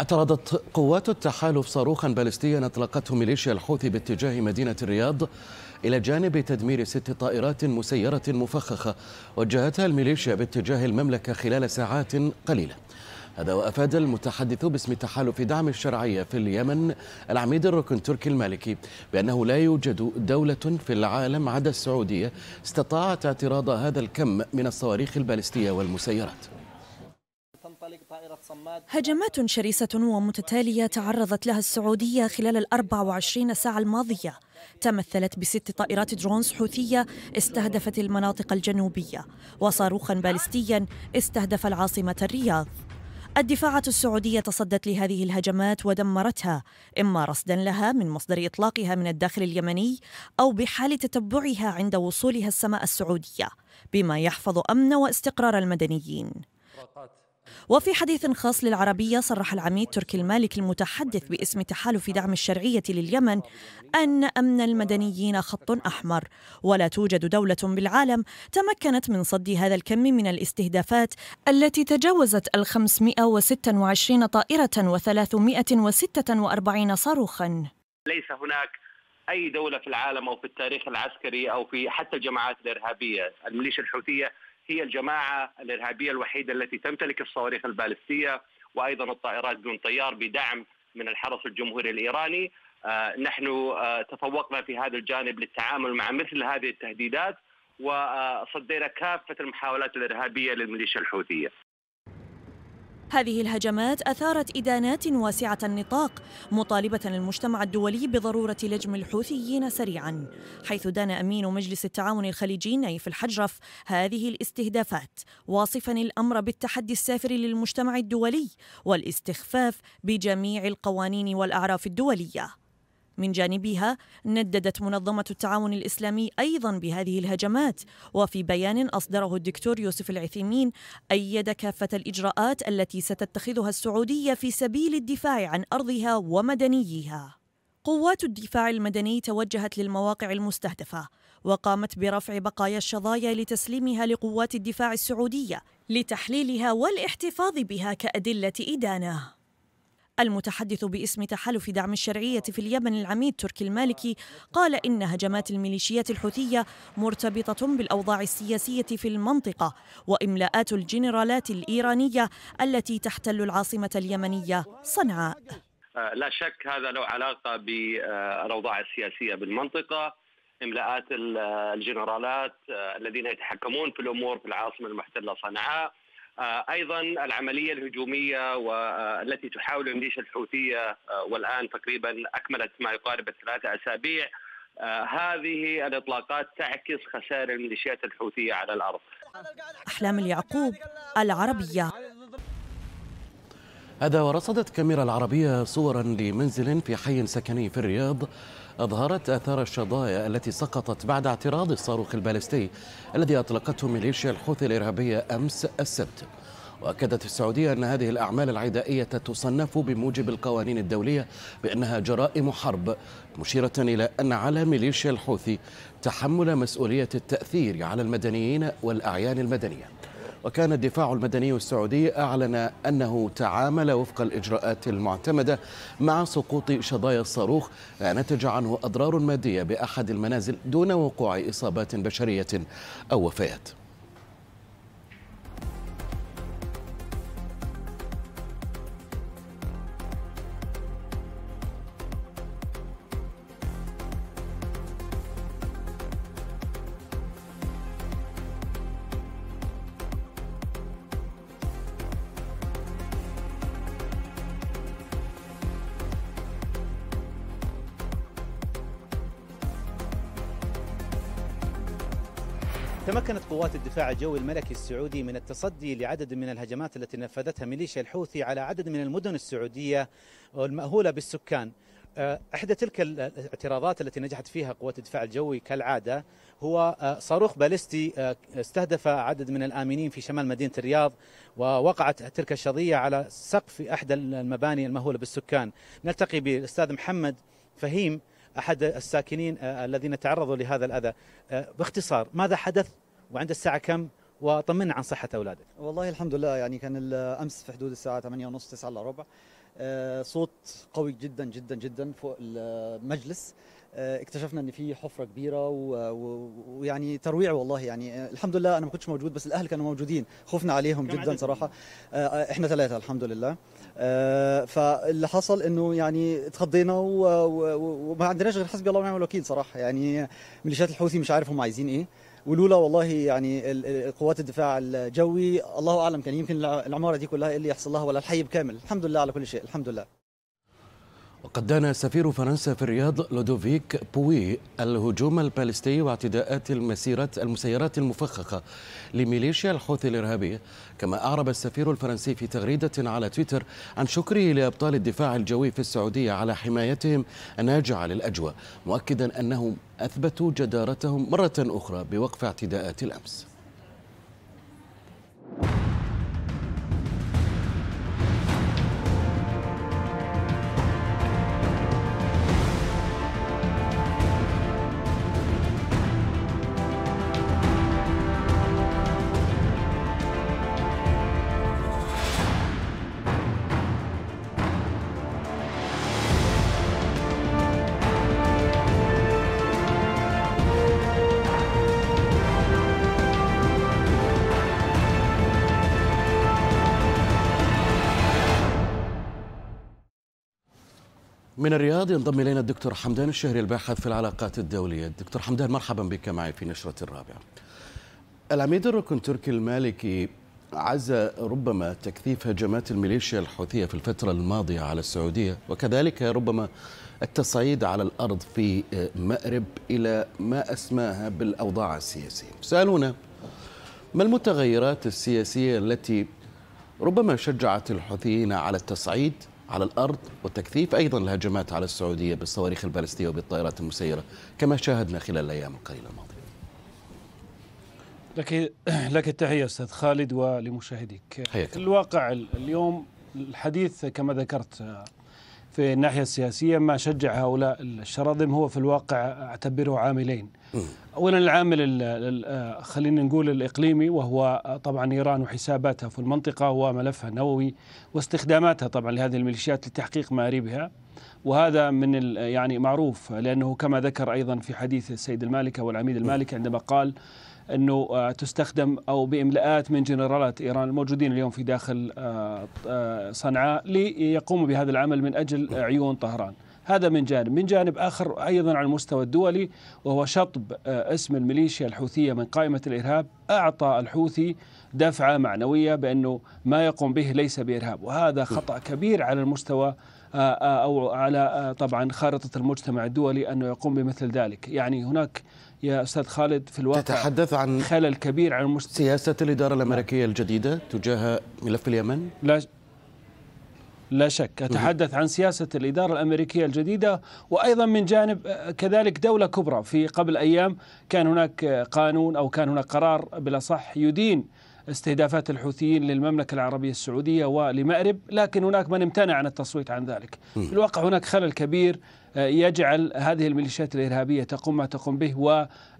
اعترضت قوات التحالف صاروخا باليستيا اطلقته ميليشيا الحوثي باتجاه مدينه الرياض الى جانب تدمير ست طائرات مسيره مفخخه وجهتها الميليشيا باتجاه المملكه خلال ساعات قليله. هذا وافاد المتحدث باسم تحالف دعم الشرعيه في اليمن العميد الركن تركي المالكي بانه لا يوجد دوله في العالم عدا السعوديه استطاعت اعتراض هذا الكم من الصواريخ الباليستيه والمسيرات. هجمات شرسة ومتتالية تعرضت لها السعودية خلال ال 24 ساعة الماضية تمثلت بست طائرات درونز حوثية استهدفت المناطق الجنوبية وصاروخا باليستيا استهدف العاصمة الرياض الدفاعة السعودية تصدت لهذه الهجمات ودمرتها إما رصدا لها من مصدر إطلاقها من الداخل اليمني أو بحال تتبعها عند وصولها السماء السعودية بما يحفظ أمن واستقرار المدنيين وفي حديث خاص للعربية صرح العميد تركي المالك المتحدث باسم تحالف دعم الشرعية لليمن أن أمن المدنيين خط أحمر ولا توجد دولة بالعالم تمكنت من صد هذا الكم من الاستهدافات التي تجاوزت ال 526 طائرة و 346 صاروخا ليس هناك أي دولة في العالم أو في التاريخ العسكري أو في حتى الجماعات الإرهابية الميليشيا الحوثية هي الجماعه الارهابيه الوحيده التي تمتلك الصواريخ البالستيه وايضا الطائرات دون طيار بدعم من الحرس الجمهوري الايراني آه، نحن آه، تفوقنا في هذا الجانب للتعامل مع مثل هذه التهديدات وصدينا كافه المحاولات الارهابيه للميليشيا الحوثيه. هذه الهجمات أثارت إدانات واسعة النطاق مطالبة المجتمع الدولي بضرورة لجم الحوثيين سريعا حيث دان أمين مجلس التعاون الخليجي نايف الحجرف هذه الاستهدافات واصفا الأمر بالتحدي السافر للمجتمع الدولي والاستخفاف بجميع القوانين والأعراف الدولية من جانبها نددت منظمة التعاون الإسلامي أيضا بهذه الهجمات وفي بيان أصدره الدكتور يوسف العثيمين أيد كافة الإجراءات التي ستتخذها السعودية في سبيل الدفاع عن أرضها ومدنيها قوات الدفاع المدني توجهت للمواقع المستهدفة وقامت برفع بقايا الشظايا لتسليمها لقوات الدفاع السعودية لتحليلها والاحتفاظ بها كأدلة إدانة المتحدث باسم تحالف دعم الشرعية في اليمن العميد تركي المالكي قال إن هجمات الميليشيات الحوثية مرتبطة بالأوضاع السياسية في المنطقة وإملاءات الجنرالات الإيرانية التي تحتل العاصمة اليمنية صنعاء آه، لا شك هذا له علاقة بالأوضاع السياسية بالمنطقة إملاءات الجنرالات آه، الذين يتحكمون في الأمور في العاصمة المحتلة صنعاء آه، ايضا العمليه الهجوميه والتي تحاول الميليشيا الحوثيه آه، والان تقريبا اكملت ما يقارب الثلاثه اسابيع آه، هذه الاطلاقات تعكس خسائر الميليشيات الحوثيه على الارض. احلام اليعقوب العربيه هذا ورصدت كاميرا العربية صورا لمنزل في حي سكني في الرياض أظهرت آثار الشظايا التي سقطت بعد اعتراض الصاروخ البالستي الذي أطلقته ميليشيا الحوثي الإرهابية أمس السبت وأكدت السعودية أن هذه الأعمال العدائية تصنف بموجب القوانين الدولية بأنها جرائم حرب مشيرة إلى أن على ميليشيا الحوثي تحمل مسؤولية التأثير على المدنيين والأعيان المدنية وكان الدفاع المدني السعودي أعلن أنه تعامل وفق الإجراءات المعتمدة مع سقوط شظايا الصاروخ نتج عنه أضرار مادية بأحد المنازل دون وقوع إصابات بشرية أو وفيات تمكنت قوات الدفاع الجوي الملكي السعودي من التصدي لعدد من الهجمات التي نفذتها ميليشيا الحوثي على عدد من المدن السعودية المأهولة بالسكان آه، احدى تلك الاعتراضات التي نجحت فيها قوات الدفاع الجوي كالعاده هو آه، صاروخ باليستي آه، استهدف عدد من الامنين في شمال مدينه الرياض ووقعت تلك الشظيه على سقف احدى المباني المهوله بالسكان نلتقي بالاستاذ محمد فهيم احد الساكنين الذين تعرضوا لهذا الاذى باختصار ماذا حدث وعند الساعه كم وطمنا عن صحه اولادك والله الحمد لله يعني كان امس في حدود الساعه 8 ونص 9 الا ربع آه، صوت قوي جدا جدا جدا فوق المجلس آه، اكتشفنا ان في حفره كبيره ويعني ترويع والله يعني الحمد لله انا ما كنتش موجود بس الاهل كانوا موجودين خفنا عليهم جدا صراحه آه، احنا ثلاثه الحمد لله فاللي حصل انه يعني اتخضينا وما عندناش غير حسبي الله ونعم الوكيل صراحه يعني ميليشيات الحوثي مش عارف هم عايزين ايه ولولا والله يعني قوات الدفاع الجوي الله اعلم كان يمكن العماره دي كلها إيه اللي يحصل لها ولا الحي بكامل الحمد لله على كل شيء الحمد لله وقد دان سفير فرنسا في الرياض لودوفيك بوي الهجوم البالستي واعتداءات المسيرات المسيرات المفخخة لميليشيا الحوثي الإرهابية كما أعرب السفير الفرنسي في تغريدة على تويتر عن شكره لأبطال الدفاع الجوي في السعودية على حمايتهم الناجعة للأجواء مؤكدا أنهم أثبتوا جدارتهم مرة أخرى بوقف اعتداءات الأمس من الرياض ينضم الينا الدكتور حمدان الشهري الباحث في العلاقات الدوليه، دكتور حمدان مرحبا بك معي في نشره الرابعه. العميد الركن تركي المالكي عزى ربما تكثيف هجمات الميليشيا الحوثيه في الفتره الماضيه على السعوديه وكذلك ربما التصعيد على الارض في مأرب الى ما اسماها بالاوضاع السياسيه. سالونا ما المتغيرات السياسيه التي ربما شجعت الحوثيين على التصعيد على الأرض وتكثيف أيضا الهجمات على السعودية بالصواريخ البالستية وبالطائرات المسيرة كما شاهدنا خلال الأيام القليلة الماضية لك لك التحية أستاذ خالد ولمشاهديك حياتي. الواقع اليوم الحديث كما ذكرت في الناحية السياسية ما شجع هؤلاء الشراذم هو في الواقع أعتبره عاملين أولا العامل آه، خلينا نقول الإقليمي وهو طبعا إيران وحساباتها في المنطقة وملفها النووي واستخداماتها طبعا لهذه الميليشيات لتحقيق مآربها وهذا من يعني معروف لأنه كما ذكر أيضا في حديث السيد المالكة والعميد المالكي عندما قال انه آه، تستخدم او باملاءات من جنرالات ايران الموجودين اليوم في داخل آه، آه، صنعاء ليقوموا بهذا العمل من اجل عيون طهران. هذا من جانب، من جانب اخر ايضا على المستوى الدولي وهو شطب اسم الميليشيا الحوثيه من قائمه الارهاب اعطى الحوثي دفعه معنويه بانه ما يقوم به ليس بارهاب، وهذا خطا كبير على المستوى او على طبعا خارطه المجتمع الدولي انه يقوم بمثل ذلك، يعني هناك يا أستاذ خالد في الواقع تتحدث عن خلل كبير عن المست... سياسة الإدارة نعم. الأمريكية الجديدة تجاه ملف اليمن؟ لا لا شك أتحدث عن سياسة الإدارة الأمريكية الجديدة وأيضا من جانب آه، كذلك دولة كبرى في قبل أيام كان هناك قانون أو كان هناك قرار بالأصح يدين استهدافات الحوثيين للمملكة العربية السعودية ولمأرب لكن هناك من امتنع عن التصويت عن ذلك في الواقع هناك خلل كبير آه، يجعل هذه الميليشيات الإرهابية تقوم ما تقوم به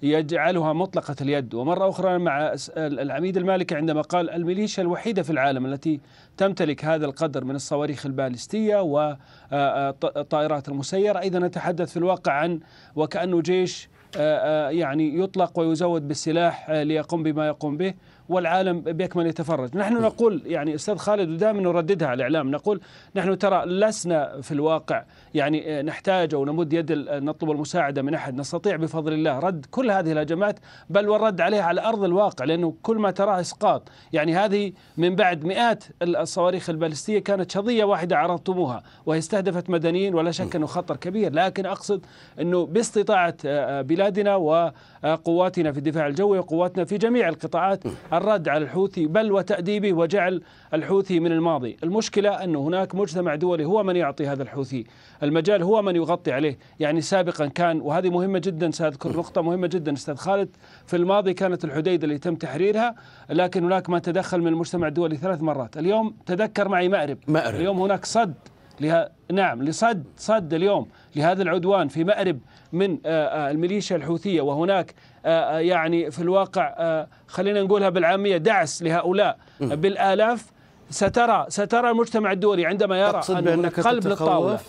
ويجعلها مطلقة اليد ومرة أخرى مع العميد المالكي عندما قال الميليشيا الوحيدة في العالم التي تمتلك هذا القدر من الصواريخ البالستية والطائرات آه، آه، المسيرة أيضا نتحدث في الواقع عن وكأنه جيش يعني يطلق ويزود بالسلاح ليقوم بما يقوم به والعالم بأكمله يتفرج نحن نقول يعني أستاذ خالد ودائما نرددها على الإعلام نقول نحن ترى لسنا في الواقع يعني آه، نحتاج أو نمد يد آه، نطلب المساعدة من أحد نستطيع بفضل الله رد كل هذه الهجمات بل والرد عليها على أرض الواقع لأنه كل ما تراه إسقاط يعني هذه من بعد مئات الصواريخ البالستية كانت شظية واحدة عرضتموها وهي استهدفت مدنيين ولا شك أنه خطر كبير لكن أقصد أنه باستطاعة آه، بلادنا وقواتنا في الدفاع الجوي وقواتنا في جميع القطاعات الرد على الحوثي بل وتأديبه وجعل الحوثي من الماضي المشكلة أن هناك مجتمع دولي هو من يعطي هذا الحوثي المجال هو من يغطي عليه يعني سابقا كان وهذه مهمة جدا سأذكر نقطة مهمة جدا أستاذ خالد في الماضي كانت الحديدة اللي تم تحريرها لكن هناك ما تدخل من المجتمع الدولي ثلاث مرات اليوم تذكر معي مأرب, مأرب. اليوم هناك صد لها نعم لصد صد اليوم لهذا العدوان في مأرب من آه، آه، الميليشيا الحوثية وهناك آه، آه، يعني في الواقع آه، خلينا نقولها بالعاميه دعس لهؤلاء بالالاف سترى سترى المجتمع الدولي عندما يرى أقصد أن قلب للطاوله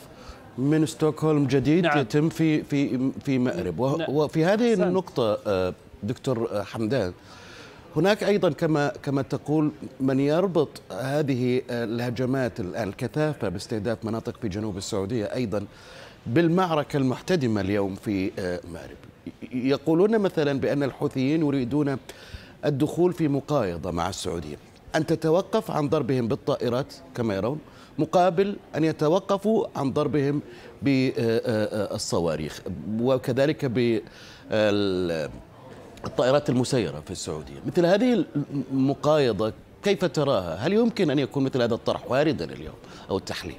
من ستوكهولم جديد نعم. يتم في في في مأرب نعم. وفي هذه النقطة دكتور حمدان هناك أيضا كما كما تقول من يربط هذه الهجمات الآن الكثافة باستهداف مناطق في جنوب السعودية أيضا بالمعركة المحتدمة اليوم في مأرب يقولون مثلا بأن الحوثيين يريدون الدخول في مقايضة مع السعوديه أن تتوقف عن ضربهم بالطائرات كما يرون مقابل أن يتوقفوا عن ضربهم بالصواريخ وكذلك بالطائرات المسيرة في السعودية مثل هذه المقايضة كيف تراها؟ هل يمكن أن يكون مثل هذا الطرح واردا اليوم أو التحليل؟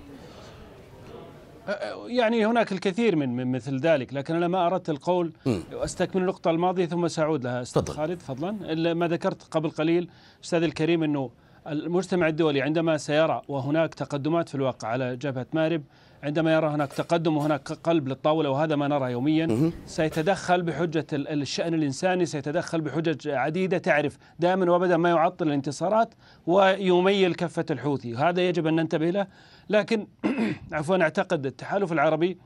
أه، أه، يعني هناك الكثير من, من مثل ذلك لكن أنا ما أردت القول واستكمل أستكمل النقطة الماضية ثم سأعود لها أستاذ خالد فضلا ما ذكرت قبل قليل أستاذ الكريم أنه المجتمع الدولي عندما سيرى وهناك تقدمات في الواقع على جبهة مارب عندما يرى هناك تقدم وهناك قلب للطاولة وهذا ما نرى يوميا سيتدخل بحجة الشأن الإنساني سيتدخل بحجج عديدة تعرف دائما وابدا ما يعطل الانتصارات ويميل كفة الحوثي هذا يجب أن ننتبه له لكن عفوا اعتقد التحالف العربي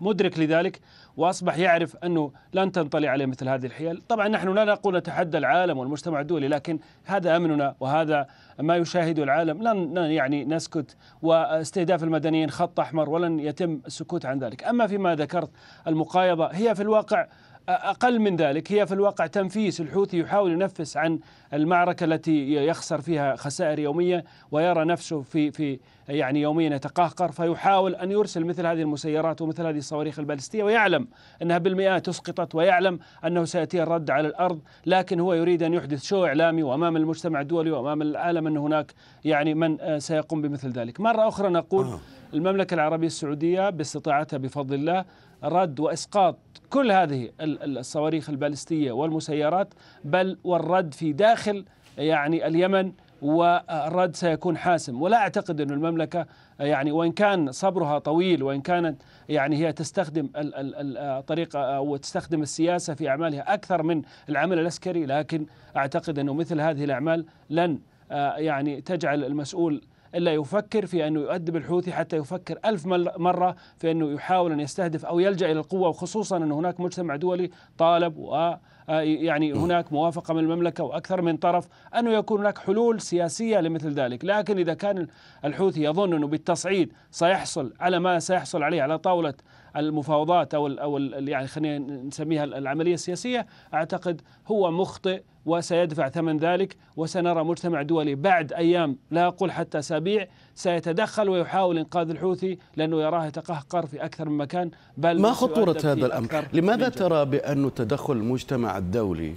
مدرك لذلك واصبح يعرف انه لن تنطلي عليه مثل هذه الحيل، طبعا نحن لا نقول نتحدى العالم والمجتمع الدولي لكن هذا امننا وهذا ما يشاهده العالم لن يعني نسكت واستهداف المدنيين خط احمر ولن يتم السكوت عن ذلك، اما فيما ذكرت المقايضه هي في الواقع أقل من ذلك هي في الواقع تنفيس الحوثي يحاول ينفس عن المعركة التي يخسر فيها خسائر يومية ويرى نفسه في في يعني يوميا يتقهقر فيحاول أن يرسل مثل هذه المسيرات ومثل هذه الصواريخ البالستية ويعلم أنها بالمئات اسقطت ويعلم أنه سيأتي الرد على الأرض لكن هو يريد أن يحدث شو إعلامي وأمام المجتمع الدولي وأمام العالم أن هناك يعني من آه، سيقوم بمثل ذلك مرة أخرى نقول آه. المملكة العربية السعودية باستطاعتها بفضل الله رد واسقاط كل هذه الصواريخ البالستيه والمسيرات بل والرد في داخل يعني اليمن والرد سيكون حاسم ولا اعتقد ان المملكه يعني وان كان صبرها طويل وان كانت يعني هي تستخدم الطريقه او تستخدم السياسه في اعمالها اكثر من العمل العسكري لكن اعتقد انه مثل هذه الاعمال لن آه، يعني تجعل المسؤول إلا يفكر في أنه يؤدب الحوثي حتى يفكر ألف مرة في أنه يحاول أن يستهدف أو يلجأ إلى القوة وخصوصا أن هناك مجتمع دولي طالب و آه، يعني هناك موافقة من المملكة وأكثر من طرف أنه يكون هناك حلول سياسية لمثل ذلك لكن إذا كان الحوثي يظن أنه بالتصعيد سيحصل على ما سيحصل عليه على طاولة المفاوضات أو, أو يعني خلينا نسميها العملية السياسية أعتقد هو مخطئ وسيدفع ثمن ذلك وسنرى مجتمع دولي بعد ايام لا اقول حتى اسابيع سيتدخل ويحاول انقاذ الحوثي لانه يراه يتقهقر في اكثر من مكان بل ما خطوره هذا الامر؟ لماذا ترى بان تدخل المجتمع الدولي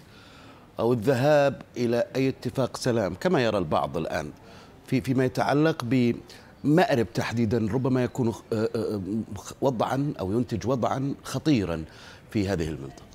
أو الذهاب إلى أي اتفاق سلام كما يرى البعض الآن في فيما يتعلق بمأرب تحديدا ربما يكون آه، آه، وضعا أو ينتج وضعا خطيرا في هذه المنطقة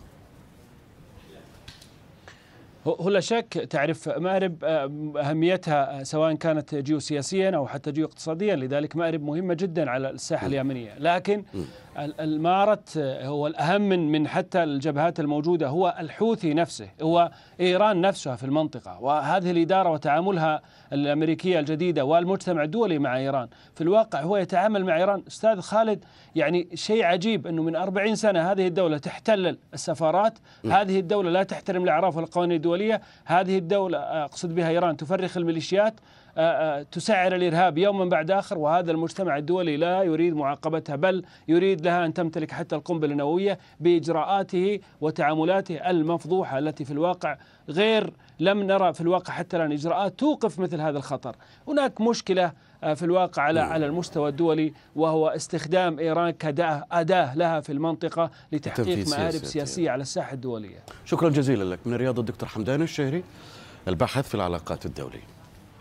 هو لا شك تعرف مأرب آه، أهميتها سواء كانت جيوسياسيا أو حتى جيو اقتصاديا لذلك مأرب مهمة جدا على الساحة اليمنية لكن م. المارت هو الأهم من من حتى الجبهات الموجودة هو الحوثي نفسه هو إيران نفسها في المنطقة وهذه الإدارة وتعاملها الأمريكية الجديدة والمجتمع الدولي مع إيران في الواقع هو يتعامل مع إيران أستاذ خالد يعني شيء عجيب أنه من 40 سنة هذه الدولة تحتل السفارات هذه الدولة لا تحترم الأعراف والقوانين الدولية هذه الدولة أقصد بها إيران تفرخ الميليشيات آه، آه، تسعر الارهاب يوما بعد اخر وهذا المجتمع الدولي لا يريد معاقبتها بل يريد لها ان تمتلك حتى القنبله النوويه باجراءاته وتعاملاته المفضوحه التي في الواقع غير لم نرى في الواقع حتى الان اجراءات توقف مثل هذا الخطر، هناك مشكله آه، في الواقع على على المستوى الدولي وهو استخدام ايران كاداه اداه لها في المنطقه لتحقيق مآرب سياسيه على الساحه الدوليه. شكرا جزيلا لك، من الرياض الدكتور حمدان الشهري الباحث في العلاقات الدوليه.